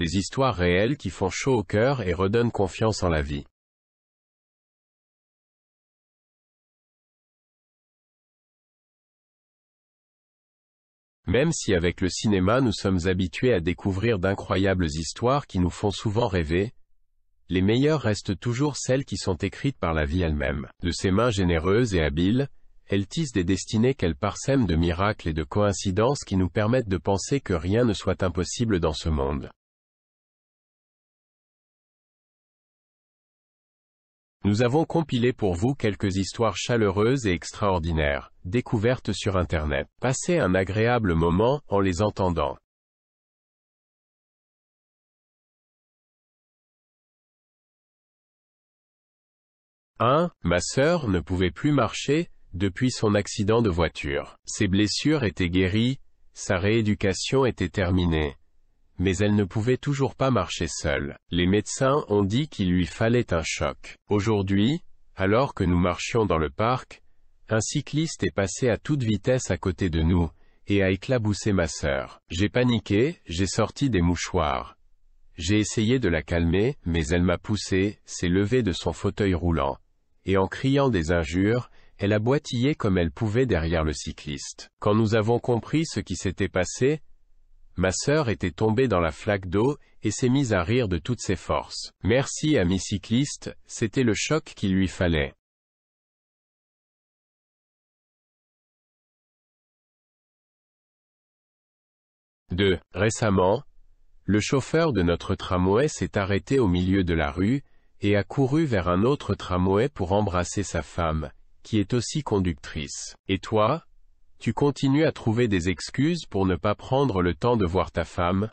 des histoires réelles qui font chaud au cœur et redonnent confiance en la vie. Même si avec le cinéma nous sommes habitués à découvrir d'incroyables histoires qui nous font souvent rêver, les meilleures restent toujours celles qui sont écrites par la vie elle-même. De ses mains généreuses et habiles, elle tisse des destinées qu'elle parsème de miracles et de coïncidences qui nous permettent de penser que rien ne soit impossible dans ce monde. Nous avons compilé pour vous quelques histoires chaleureuses et extraordinaires, découvertes sur Internet. Passez un agréable moment, en les entendant. 1. Ma sœur ne pouvait plus marcher, depuis son accident de voiture. Ses blessures étaient guéries, sa rééducation était terminée mais elle ne pouvait toujours pas marcher seule. Les médecins ont dit qu'il lui fallait un choc. Aujourd'hui, alors que nous marchions dans le parc, un cycliste est passé à toute vitesse à côté de nous, et a éclaboussé ma sœur. J'ai paniqué, j'ai sorti des mouchoirs. J'ai essayé de la calmer, mais elle m'a poussé, s'est levée de son fauteuil roulant. Et en criant des injures, elle a boitillé comme elle pouvait derrière le cycliste. Quand nous avons compris ce qui s'était passé, Ma sœur était tombée dans la flaque d'eau, et s'est mise à rire de toutes ses forces. Merci ami cycliste, cyclistes, c'était le choc qu'il lui fallait. 2. Récemment, le chauffeur de notre tramway s'est arrêté au milieu de la rue, et a couru vers un autre tramway pour embrasser sa femme, qui est aussi conductrice. Et toi, tu continues à trouver des excuses pour ne pas prendre le temps de voir ta femme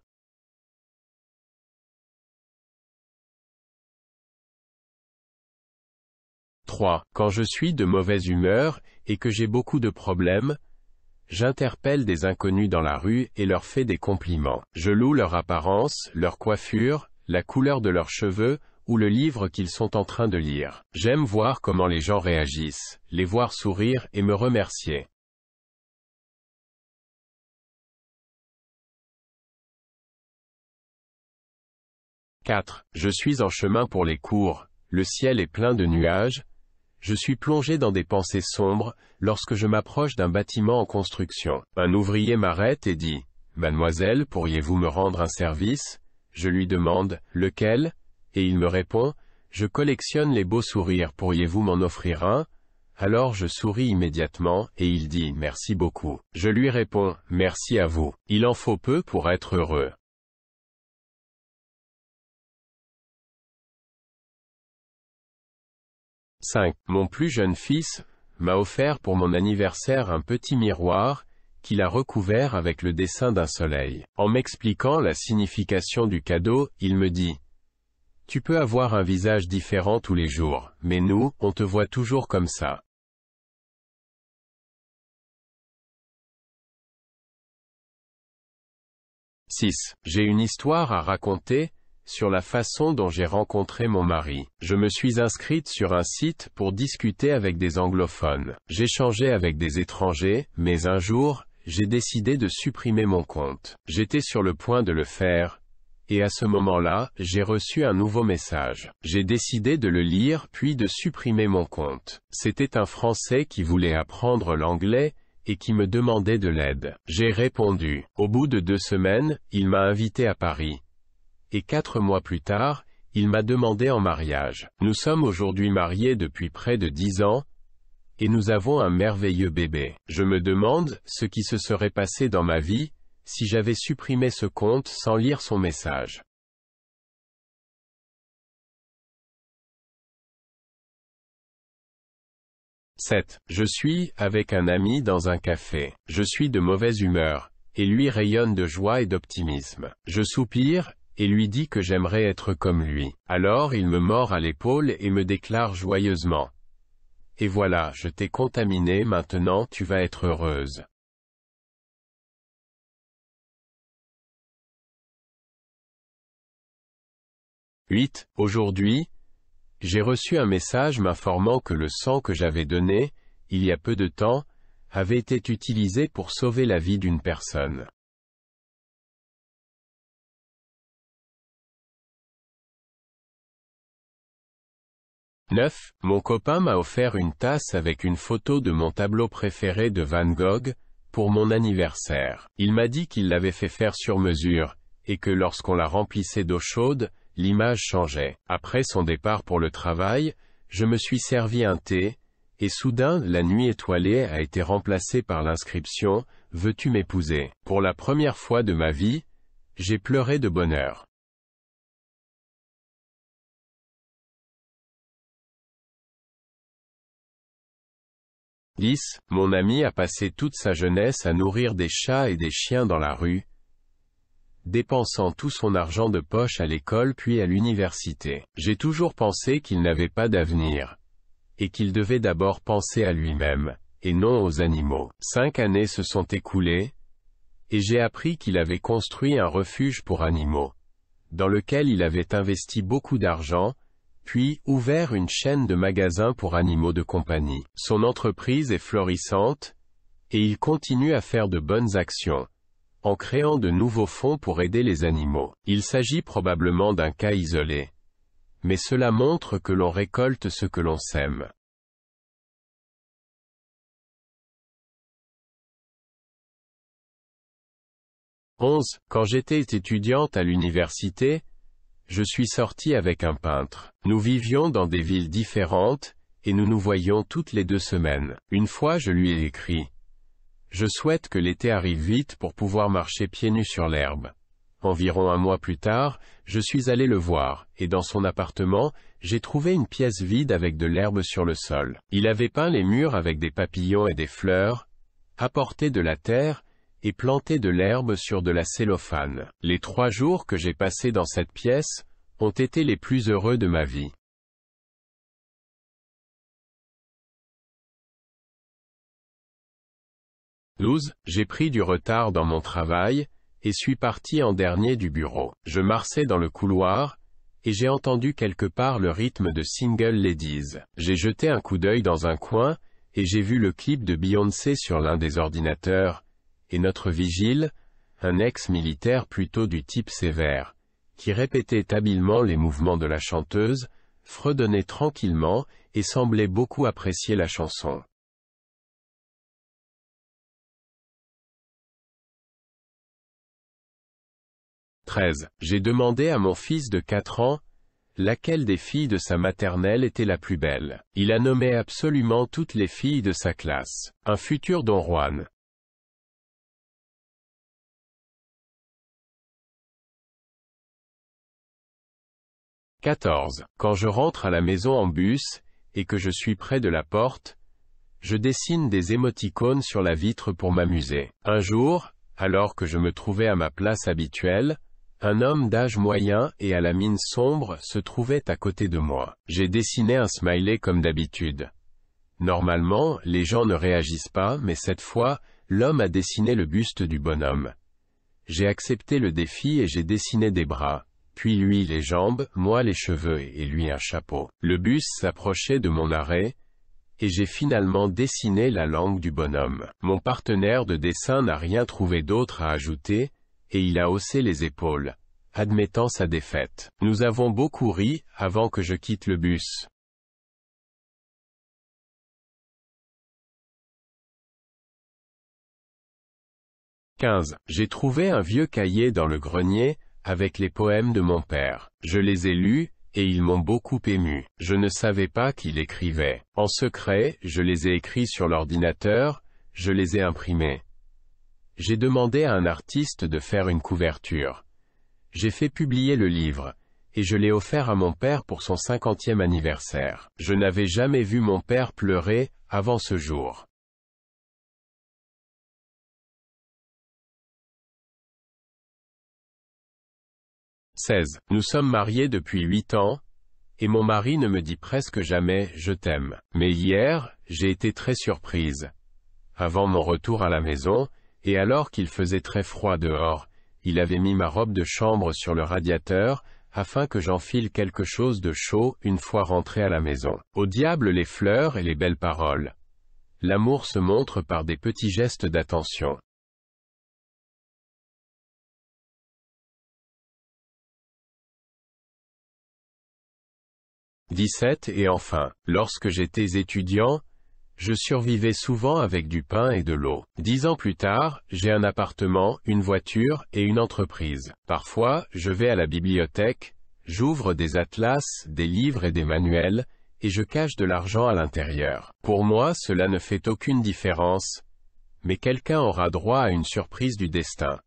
Quand je suis de mauvaise humeur, et que j'ai beaucoup de problèmes, j'interpelle des inconnus dans la rue et leur fais des compliments. Je loue leur apparence, leur coiffure, la couleur de leurs cheveux, ou le livre qu'ils sont en train de lire. J'aime voir comment les gens réagissent, les voir sourire et me remercier. 4. Je suis en chemin pour les cours, le ciel est plein de nuages, je suis plongé dans des pensées sombres, lorsque je m'approche d'un bâtiment en construction. Un ouvrier m'arrête et dit, Mademoiselle, pourriez-vous me rendre un service Je lui demande, lequel Et il me répond, Je collectionne les beaux sourires, pourriez-vous m'en offrir un alors je souris immédiatement, et il dit merci beaucoup. Je lui réponds, merci à vous. Il en faut peu pour être heureux. 5. Mon plus jeune fils m'a offert pour mon anniversaire un petit miroir, qu'il a recouvert avec le dessin d'un soleil. En m'expliquant la signification du cadeau, il me dit « Tu peux avoir un visage différent tous les jours, mais nous, on te voit toujours comme ça. » J'ai une histoire à raconter, sur la façon dont j'ai rencontré mon mari. Je me suis inscrite sur un site pour discuter avec des anglophones. J'échangeais avec des étrangers, mais un jour, j'ai décidé de supprimer mon compte. J'étais sur le point de le faire, et à ce moment-là, j'ai reçu un nouveau message. J'ai décidé de le lire puis de supprimer mon compte. C'était un Français qui voulait apprendre l'anglais, et qui me demandait de l'aide. J'ai répondu. Au bout de deux semaines, il m'a invité à Paris et quatre mois plus tard, il m'a demandé en mariage. Nous sommes aujourd'hui mariés depuis près de dix ans, et nous avons un merveilleux bébé. Je me demande, ce qui se serait passé dans ma vie, si j'avais supprimé ce compte sans lire son message. « 7. Je suis, avec un ami dans un café. Je suis de mauvaise humeur, et lui rayonne de joie et d'optimisme. Je soupire, et lui dit que j'aimerais être comme lui. Alors il me mord à l'épaule et me déclare joyeusement. Et voilà, je t'ai contaminé, maintenant tu vas être heureuse. « 8. Aujourd'hui, j'ai reçu un message m'informant que le sang que j'avais donné, il y a peu de temps, avait été utilisé pour sauver la vie d'une personne. 9. Mon copain m'a offert une tasse avec une photo de mon tableau préféré de Van Gogh, pour mon anniversaire. Il m'a dit qu'il l'avait fait faire sur mesure, et que lorsqu'on la remplissait d'eau chaude, l'image changeait. Après son départ pour le travail, je me suis servi un thé, et soudain la nuit étoilée a été remplacée par l'inscription « Veux-tu m'épouser ?» Pour la première fois de ma vie, j'ai pleuré de bonheur. 10. Mon ami a passé toute sa jeunesse à nourrir des chats et des chiens dans la rue, dépensant tout son argent de poche à l'école puis à l'université. J'ai toujours pensé qu'il n'avait pas d'avenir, et qu'il devait d'abord penser à lui-même, et non aux animaux. Cinq années se sont écoulées, et j'ai appris qu'il avait construit un refuge pour animaux, dans lequel il avait investi beaucoup d'argent, puis ouvert une chaîne de magasins pour animaux de compagnie. Son entreprise est florissante, et il continue à faire de bonnes actions, en créant de nouveaux fonds pour aider les animaux. Il s'agit probablement d'un cas isolé. Mais cela montre que l'on récolte ce que l'on sème. 11. Quand j'étais étudiante à l'université, je suis sorti avec un peintre. Nous vivions dans des villes différentes, et nous nous voyions toutes les deux semaines. Une fois je lui ai écrit. Je souhaite que l'été arrive vite pour pouvoir marcher pieds nus sur l'herbe. Environ un mois plus tard, je suis allé le voir, et dans son appartement, j'ai trouvé une pièce vide avec de l'herbe sur le sol. Il avait peint les murs avec des papillons et des fleurs, apporté de la terre, et planté de l'herbe sur de la cellophane. Les trois jours que j'ai passés dans cette pièce, ont été les plus heureux de ma vie. 12. j'ai pris du retard dans mon travail, et suis parti en dernier du bureau. Je marchais dans le couloir, et j'ai entendu quelque part le rythme de Single Ladies. J'ai jeté un coup d'œil dans un coin, et j'ai vu le clip de Beyoncé sur l'un des ordinateurs, et notre vigile, un ex-militaire plutôt du type sévère, qui répétait habilement les mouvements de la chanteuse, fredonnait tranquillement, et semblait beaucoup apprécier la chanson. J'ai demandé à mon fils de quatre ans, laquelle des filles de sa maternelle était la plus belle. Il a nommé absolument toutes les filles de sa classe. Un futur Don Juan. 14. Quand je rentre à la maison en bus, et que je suis près de la porte, je dessine des émoticônes sur la vitre pour m'amuser. Un jour, alors que je me trouvais à ma place habituelle, un homme d'âge moyen et à la mine sombre se trouvait à côté de moi. J'ai dessiné un smiley comme d'habitude. Normalement, les gens ne réagissent pas, mais cette fois, l'homme a dessiné le buste du bonhomme. J'ai accepté le défi et j'ai dessiné des bras, puis lui les jambes, moi les cheveux et lui un chapeau. Le bus s'approchait de mon arrêt, et j'ai finalement dessiné la langue du bonhomme. Mon partenaire de dessin n'a rien trouvé d'autre à ajouter, et il a haussé les épaules, admettant sa défaite. Nous avons beaucoup ri, avant que je quitte le bus. « 15. J'ai trouvé un vieux cahier dans le grenier, avec les poèmes de mon père. Je les ai lus, et ils m'ont beaucoup ému. Je ne savais pas qu'il écrivait. En secret, je les ai écrits sur l'ordinateur, je les ai imprimés. J'ai demandé à un artiste de faire une couverture. J'ai fait publier le livre, et je l'ai offert à mon père pour son cinquantième anniversaire. Je n'avais jamais vu mon père pleurer, avant ce jour. 16. Nous sommes mariés depuis huit ans, et mon mari ne me dit presque jamais « je t'aime ». Mais hier, j'ai été très surprise. Avant mon retour à la maison, et alors qu'il faisait très froid dehors, il avait mis ma robe de chambre sur le radiateur, afin que j'enfile quelque chose de chaud une fois rentré à la maison. Au diable les fleurs et les belles paroles. L'amour se montre par des petits gestes d'attention. 17 Et enfin, lorsque j'étais étudiant, je survivais souvent avec du pain et de l'eau. Dix ans plus tard, j'ai un appartement, une voiture, et une entreprise. Parfois, je vais à la bibliothèque, j'ouvre des atlas, des livres et des manuels, et je cache de l'argent à l'intérieur. Pour moi cela ne fait aucune différence, mais quelqu'un aura droit à une surprise du destin.